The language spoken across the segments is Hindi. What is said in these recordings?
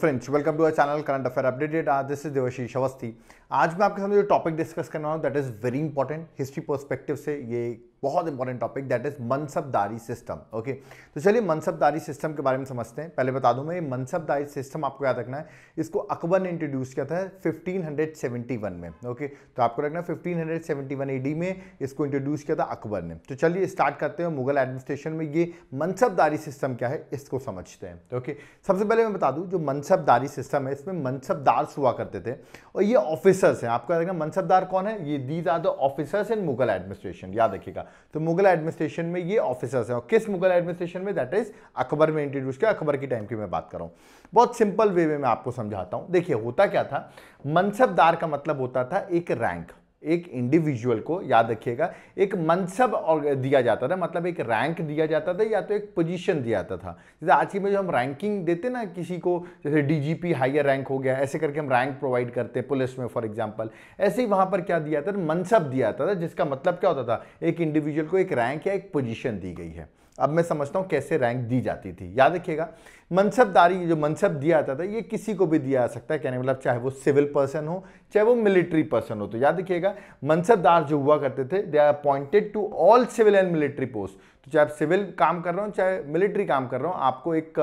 friends welcome to our channel current affair updated आज दिस इज देवशीष अवस्थी आज मैं आपके सामने जो टॉपिक डिस्कस करना हूँ that is very important history perspective से ये बहुत इंपॉर्टेंट टॉपिक दैट इज मनसबदारी सिस्टम ओके तो चलिए मनसबदारी सिस्टम के बारे में समझते हैं पहले बता दूं मैं ये मनसबदारी सिस्टम आपको याद रखना है इसको अकबर ने इंट्रोड्यूस किया था 1571 में ओके तो आपको रखना 1571 एडी में इसको इंट्रोड्यूस किया था अकबर ने तो चलिए स्टार्ट करते हैं मुगल एडमिनिस्ट्रेशन में ये मनसबदारी सिस्टम क्या है इसको समझते हैं ओके सबसे पहले मैं बता दूँ जो मनसबदारी सिस्टम है इसमें मनसबदार हुआ करते थे और ये ऑफिसर्स हैं आपको याद रखना मनसबदार कौन है ये these are the officers in Mughal administration याद रखिएगा तो मुगल एडमिनिस्ट्रेशन में ये ऑफिसर्स हैं और किस मुगल एडमिनिस्ट्रेशन में दैट इज अकबर में इंट्रोड्यूस किया अकबर की टाइम की मैं बात कर रहा हूँ बहुत सिंपल वे में मैं आपको समझाता हूँ देखिए होता क्या था मनसबदार का मतलब होता था एक रैंक एक इंडिविजुअल को याद रखिएगा एक मनसब दिया जाता था मतलब एक रैंक दिया जाता था या तो एक पोजीशन दिया जाता था जैसे आज की में जो हम रैंकिंग देते ना किसी को जैसे डीजीपी हायर रैंक हो गया ऐसे करके हम रैंक प्रोवाइड करते पुलिस में फॉर एग्जांपल ऐसे ही वहाँ पर क्या दिया जाता था मनसब दिया जाता था जिसका मतलब क्या होता था एक इंडिविजुअल को एक रैंक या एक पोजिशन दी गई है अब मैं समझता हूँ कैसे रैंक दी जाती थी याद रखिएगा मनसबदारी जो मनसब दिया जाता था ये किसी को भी दिया जा सकता है कहने मतलब चाहे वो सिविल पर्सन हो चाहे वो मिलिट्री पर्सन हो तो याद रखिएगा मनसबदार जो हुआ करते थे they are appointed to all civil and military post तो चाहे आप सिविल काम कर रहे हो चाहे मिलिट्री काम कर रहे हो आपको एक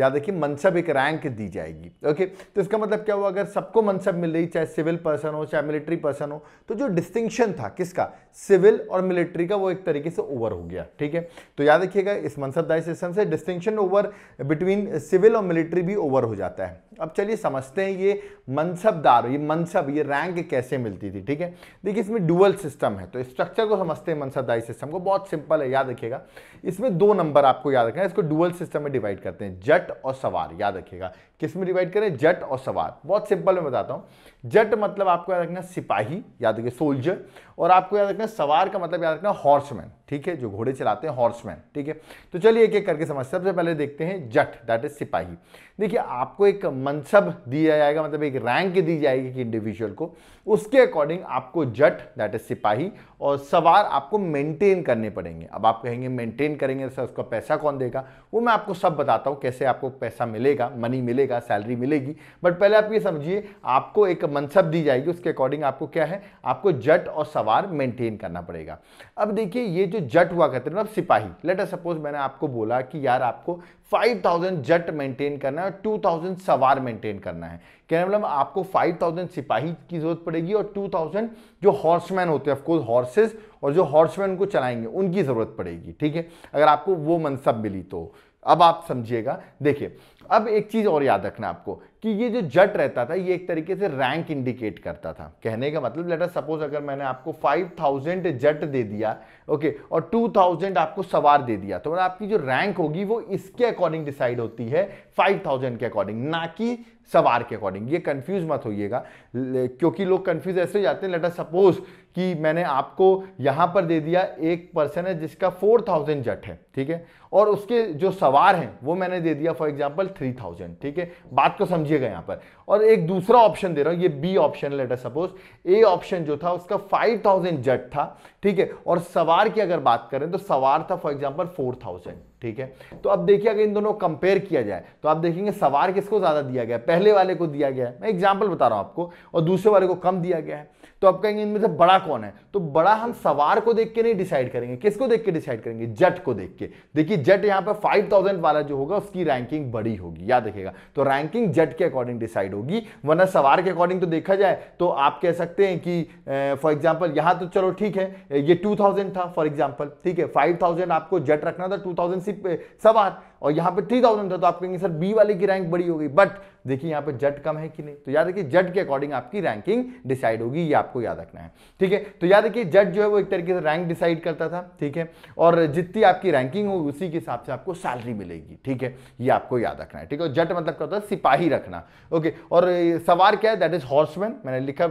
याद रखिए मनसब एक रैंक दी जाएगी ओके तो इसका मतलब क्या हुआ अगर सबको मनसब मिल रही चाहे सिविल पर्सन हो चाहे मिलिट्री पर्सन हो तो जो डिस्टिंक्शन था किसका सिविल और मिलिट्री का वो एक तरीके से ओवर हो गया ठीक है तो याद रखिएगा इस मनसबदारी सिस्टम से डिस्टिंक्शन ओवर बिटवीन सिविल और मिलिट्री भी ओवर हो जाता है अब चलिए समझते हैं ये मनसबदार ये मनसब ये रैंक कैसे मिलती थी ठीक है देखिए इसमें डुअल सिस्टम है तो स्ट्रक्चर को समझते हैं मनसबदारी सिस्टम को बहुत सिंपल है याद रखिएगा इसमें दो नंबर आपको याद रखना है इसको डुअल सिस्टम में डिवाइड करते हैं जट और सवार याद रखिएगा किस में डिवाइड करें जट और सवार बहुत सिंपल मैं बताता हूँ जट मतलब आपको याद रखना सिपाही याद रखिए सोल्जर और आपको याद रखना सवार का मतलब याद रखना हॉर्समैन ठीक है जो घोड़े चलाते हैं हॉर्समैन ठीक है तो चलिए एक एक करके समझ सबसे पहले देखते हैं जट दैट इज सिपाही देखिए आपको एक मनसब दिया जाएगा मतलब एक रैंक दी जाएगी कि इंडिविजुअल को उसके अकॉर्डिंग आपको जट दैट इज सिपाही और सवार आपको मेंटेन करने पड़ेंगे अब आप कहेंगे मेंटेन करेंगे तो सर उसका पैसा कौन देगा वो मैं आपको सब बताता हूँ कैसे आपको पैसा मिलेगा मनी मिलेगा सैलरी मिलेगी बट पहले आप ये समझिए आपको एक मनसब दी जाएगी उसके अकॉर्डिंग आपको क्या है आपको जट और सवार मेंटेन करना पड़ेगा अब देखिए ये जो जट हुआ कहते हैं मतलब सिपाही लेटर सपोज मैंने आपको बोला कि यार आपको 5000 जट मेंटेन करना है टू 2000 सवार मेंटेन करना है कहने मतलब आपको 5000 सिपाही की जरूरत पड़ेगी और जो हॉर्समैन होते हैं ऑफकोर्स हॉर्सेज और जो हॉर्समैन उनको चलाएंगे उनकी ज़रूरत पड़ेगी ठीक है अगर आपको वो मनसब मिली तो अब आप समझिएगा देखिए अब एक चीज़ और याद रखना आपको कि ये जो जट रहता था ये एक तरीके से रैंक इंडिकेट करता था कहने का मतलब लेटर सपोज अगर मैंने आपको 5000 जट दे दिया ओके और 2000 आपको सवार दे दिया तो मतलब आपकी जो रैंक होगी वो इसके अकॉर्डिंग डिसाइड होती है 5000 के अकॉर्डिंग ना कि सवार के अकॉर्डिंग ये कंफ्यूज मत होइएगा क्योंकि लोग कंफ्यूज ऐसे जाते हैं लेटर सपोज कि मैंने आपको यहां पर दे दिया एक पर्सन है जिसका फोर थाउजेंड जट है ठीक है और उसके जो सवार हैं वो मैंने दे दिया फॉर एग्जाम्पल थ्री थाउजेंड ठीक है बात को समझिए लीजिएगा यहां पर और एक दूसरा ऑप्शन दे रहा हूं ये B option letter suppose A option जो था उसका 5000 जट था ठीक है और सवार की अगर बात करें तो सवार था फॉर एग्जाम्पल 4000 ठीक है तो अब देखिए अगर इन दोनों कंपेयर किया जाए तो आप देखेंगे सवार किसको ज़्यादा दिया गया पहले वाले को दिया गया है मैं एग्जाम्पल बता रहा हूं आपको और दूसरे वाले को कम दिया गया है तो आप कहेंगे इनमें से बड़ा कौन है तो बड़ा हम सवार को देख के नहीं डिसाइड करेंगे किसको देख के डिसाइड करेंगे जट को देख के देखिए जट यहां पर 5000 वाला जो होगा उसकी रैंकिंग बड़ी होगी याद रखेगा तो रैंकिंग जट के अकॉर्डिंग डिसाइड होगी वरना सवार के अकॉर्डिंग तो देखा जाए तो आप कह सकते हैं कि फॉर एग्जाम्पल यहां तो चलो ठीक है ये टू था फॉर एग्जाम्पल ठीक है फाइव आपको जट रखना था टू थाउजेंड सवार और यहाँ पे थ्री थाउजेंड था तो आप कहेंगे सर बी वाले की रैंक बड़ी हो गई बट देखिए यहां पे जट कम है कि नहीं तो याद रखिए जट के अकॉर्डिंग आपकी रैंकिंग डिसाइड होगी ये आपको याद रखना है ठीक है तो याद रखिए जट जो है वो एक तरीके से रैंक डिसाइड करता था ठीक है और जितनी आपकी रैंकिंग होगी उसी के हिसाब से आपको सैलरी मिलेगी ठीक है ये आपको याद रखना है ठीक है जट मतलब क्या होता है सिपाही रखना ओके और सवार क्या है दैट इज हॉर्समैन मैंने लिखा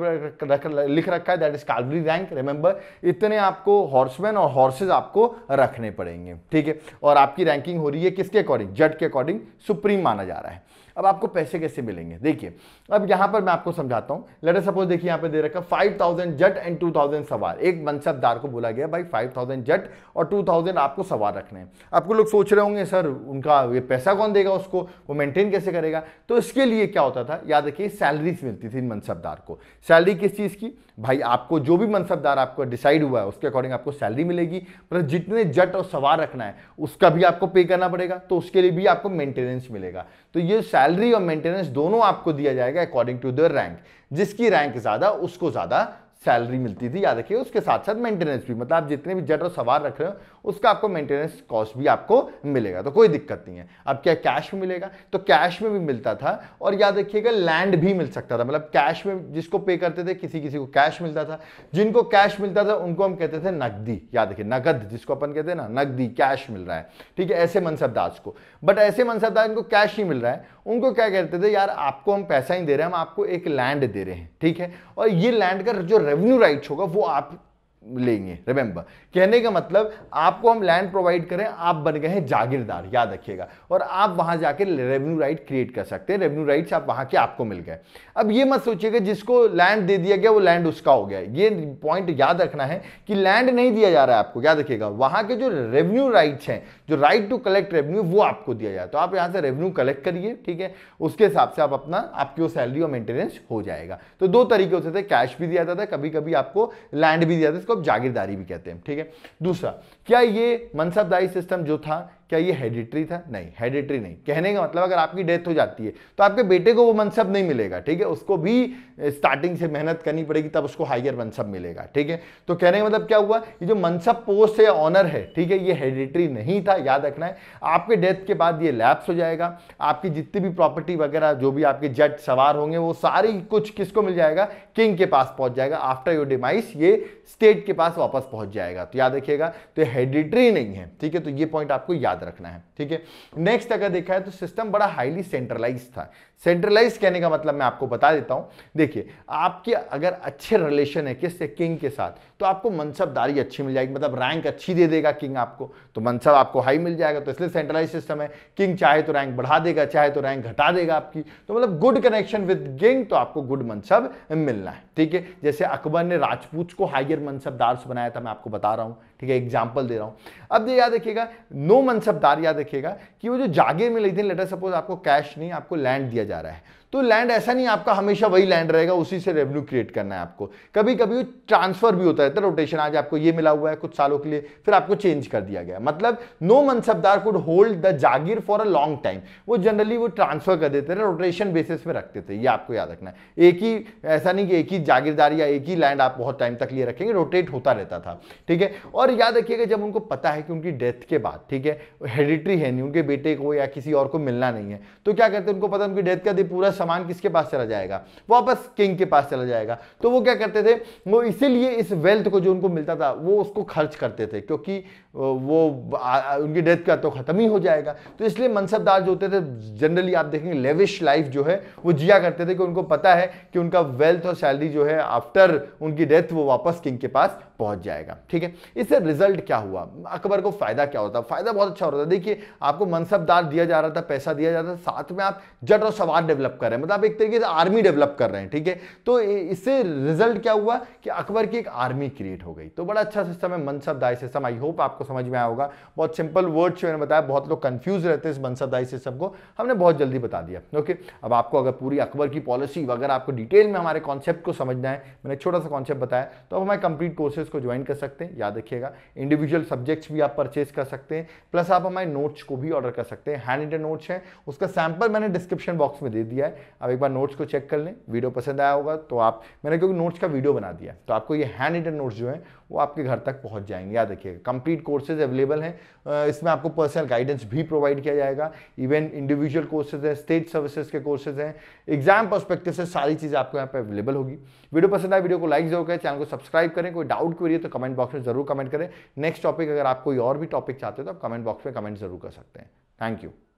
लिख रखा है दैट इज कार्बरी रैंक रिमेंबर इतने आपको हॉर्समैन और हॉर्सेज आपको रखने पड़ेंगे ठीक है और आपकी रैंकिंग हो रही है किसके अकॉर्डिंग जट के अकॉर्डिंग सुप्रीम माना जा रहा है अब आपको पैसे कैसे मिलेंगे देखिए अब यहां पर मैं आपको समझाता हूँ लेटर सपोज देखिए यहां पे दे रखा 5000 जट एंड 2000 सवार एक मनसबदार को बोला गया भाई 5000 जट और 2000 आपको सवार रखने हैं आपको लोग सोच रहे होंगे सर उनका ये पैसा कौन देगा उसको वो मेंटेन कैसे करेगा तो इसके लिए क्या होता था याद रखिए सैलरीज मिलती थी मनसबदार को सैलरी किस चीज़ की भाई आपको जो भी मनसबदार आपको डिसाइड हुआ है उसके अकॉर्डिंग आपको सैलरी मिलेगी मतलब जितने जट और सवार रखना है उसका भी आपको पे करना पड़ेगा तो उसके लिए भी आपको मेंटेनेंस मिलेगा तो ये सैलरी और मेंटेनेंस दोनों आपको दिया जाएगा अकॉर्डिंग टू द रैंक जिसकी रैंक ज़्यादा उसको ज़्यादा सैलरी मिलती थी याद रखिए उसके साथ साथ मेंटेनेंस भी मतलब आप जितने भी जट और सवार रख रहे हो उसका आपको मेंटेनेंस कॉस्ट भी आपको मिलेगा तो कोई दिक्कत नहीं है अब क्या कैश में मिलेगा तो कैश में भी मिलता था और याद रखिएगा लैंड भी मिल सकता था मतलब कैश में जिसको पे करते थे किसी किसी को कैश मिलता था जिनको कैश मिलता था उनको हम कहते थे नकदी याद रखिए नकद जिसको अपन कहते हैं ना नकदी कैश मिल रहा है ठीक है ऐसे मनसबदास को बट ऐसे मनसबदास दास इनको कैश नहीं मिल रहा है उनको क्या कहते थे यार आपको हम पैसा ही दे रहे हैं हम आपको एक लैंड दे रहे हैं ठीक है और ये लैंड का जो रेवेन्यू राइट्स होगा वो आप लेंगे रिमेंबर कहने का मतलब आपको हम लैंड प्रोवाइड करें आप बन गए हैं जागीरदार याद रखिएगा और आप वहां जाके रेवेन्यू राइट क्रिएट कर सकते हैं रेवेन्यू राइट्स आप वहां के आपको मिल गए अब ये मत सोचिएगा जिसको लैंड दे दिया गया वो लैंड उसका हो गया ये पॉइंट याद रखना है कि लैंड नहीं दिया जा रहा है आपको याद रखिएगा वहां के जो रेवेन्यू राइट्स हैं जो राइट टू कलेक्ट रेवेन्यू वो आपको दिया जाए तो आप यहाँ से रेवेन्यू कलेक्ट करिए ठीक है उसके हिसाब से आप अपना आपकी वो सैलरी और मेंटेनेंस हो जाएगा तो दो तरीके होते थे कैश भी दिया जाता था कभी कभी आपको लैंड भी दिया जाता इसको आप जागीरदारी भी कहते हैं ठीक है दूसरा क्या ये मनसबदारी सिस्टम जो था क्या ये हेडिट्री था नहीं हेडिट्री नहीं कहने का मतलब अगर आपकी डेथ हो जाती है तो आपके बेटे को वो मनसब नहीं मिलेगा ठीक है उसको भी स्टार्टिंग से मेहनत करनी पड़ेगी तब उसको हायर मनसब मिलेगा ठीक है तो कहने का मतलब क्या हुआ ये जो मनसब पोस्ट है ऑनर है ठीक है ये हेडिट्री नहीं था याद रखना है आपके डेथ के बाद ये लैप्स हो जाएगा आपकी जितनी भी प्रॉपर्टी वगैरह जो भी आपके जट सवार होंगे वो सारी कुछ किसको मिल जाएगा किंग के पास पहुंच जाएगा आफ्टर योर डिमाइस ये स्टेट के पास वापस पहुंच जाएगा तो याद रखिएगा तो हेडिट्री नहीं है ठीक है तो ये पॉइंट आपको याद याद रखना है ठीक है नेक्स्ट अगर देखा है तो सिस्टम बड़ा हाईली सेंट्रलाइज था सेंट्रलाइज कहने का मतलब मैं आपको बता देता हूं देखिए आपके अगर अच्छे रिलेशन है किससे किंग के साथ तो आपको मनसबदारी अच्छी मिल जाएगी मतलब रैंक अच्छी दे देगा किंग आपको तो मनसब आपको हाई मिल जाएगा तो इसलिए सेंट्रलाइज सिस्टम है किंग चाहे तो रैंक बढ़ा देगा चाहे तो रैंक घटा देगा आपकी तो मतलब गुड कनेक्शन विद किंग तो आपको गुड मनसब मिलना है ठीक है जैसे अकबर ने राजपूत को हायर मनसबदार बनाया था मैं आपको बता रहा हूँ ठीक है एग्जाम्पल दे रहा हूँ अब ये याद रखिएगा नो मनसबदार याद रखिएगा कि वो जो जागीर में लेते हैं लेटर सपोज आपको कैश नहीं आपको लैंड दिया जा रहा है तो लैंड ऐसा नहीं आपका हमेशा वही लैंड रहेगा उसी से रेवेन्यू क्रिएट करना है आपको कभी कभी ट्रांसफर भी होता रहता है रोटेशन आज आपको ये मिला हुआ है कुछ सालों के लिए फिर आपको चेंज कर दिया गया मतलब नो मनसबदार कुड होल्ड द जागीर फॉर अ लॉन्ग टाइम वो जनरली वो ट्रांसफर कर देते थे रोटेशन बेसिस में रखते थे ये आपको याद रखना है एक ही ऐसा नहीं कि एक ही जागीरदार या एक ही लैंड आप बहुत टाइम तक लिए रखेंगे रोटेट होता रहता था ठीक है और याद रखिएगा जब उनको पता है कि उनकी डेथ के बाद ठीक है हेरिटरी है नहीं उनके बेटे को या किसी और को मिलना नहीं है तो क्या करते हैं उनको पता उनकी डेथ का दिन पूरा सामान किसके पास चला जाएगा वापस किंग के पास चला जाएगा तो वो क्या करते थे वो इसीलिए इस वेल्थ को जो उनको मिलता था वो उसको खर्च करते थे क्योंकि वो उनकी डेथ का तो ख़त्म ही हो जाएगा तो इसलिए मनसबदार जो होते थे जनरली आप देखेंगे लेविश लाइफ जो है वो जिया करते थे कि उनको पता है कि उनका वेल्थ और सैलरी जो है आफ्टर उनकी डेथ वो वापस किंग के पास पहुंच जाएगा ठीक है इससे रिजल्ट क्या हुआ अकबर को फ़ायदा क्या होता फ़ायदा बहुत अच्छा होता था देखिए आपको मनसबदार दिया जा रहा था पैसा दिया जा रहा था साथ में आप जट और सवार डेवलप कर रहे हैं मतलब आप एक तरीके से आर्मी डेवलप कर रहे हैं ठीक है तो इससे रिजल्ट क्या हुआ कि अकबर की एक आर्मी क्रिएट हो गई तो बड़ा अच्छा सिस्टम है मनसबदार सिस्टम आई होप आपको आपको समझ में आया होगा बहुत सिंपल वर्ड से मैंने बताया बहुत लोग कंफ्यूज रहते हैं इस मनसादाई से सबको हमने बहुत जल्दी बता दिया ओके अब आपको अगर पूरी अकबर की पॉलिसी वगैरह आपको डिटेल में हमारे कॉन्सेप्ट को समझना है मैंने छोटा सा कॉन्सेप्ट बताया तो अब हमारे कंप्लीट कोर्सेज को ज्वाइन कर सकते हैं याद रखिएगा इंडिविजुअल सब्जेक्ट्स भी आप परचेज कर सकते हैं प्लस आप हमारे नोट्स को भी ऑर्डर कर सकते हैं हैंड रिटन नोट्स हैं उसका सैम्पल मैंने डिस्क्रिप्शन बॉक्स में दे दिया है अब एक बार नोट्स को चेक कर लें वीडियो पसंद आया होगा तो आप मैंने क्योंकि नोट्स का वीडियो बना दिया तो आपको ये हैंड रिटन नोट्स जो है वो आपके घर तक पहुंच जाएंगे याद रखिएगा कंप्लीट कोर्सेज अवेलेबल हैं इसमें आपको पर्सनल गाइडेंस भी प्रोवाइड किया जाएगा इवन इंडिविजुअल कोर्सेज हैं स्टेट सर्विसेज के कोर्सेज हैं एग्जाम परस्पेक्टिव से सारी चीज़ आपको यहाँ पर अवेलेबल होगी वीडियो पसंद आए वीडियो को लाइक जरूर करें चैनल को सब्सक्राइब करें कोई डाउट क्वेरी है तो कमेंट बॉक्स में जरूर कमेंट करें नेक्स्ट टॉपिक अगर आप कोई और भी टॉपिक चाहते हो तो आप कमेंट बॉक्स में कमेंट जरूर कर सकते हैं थैंक यू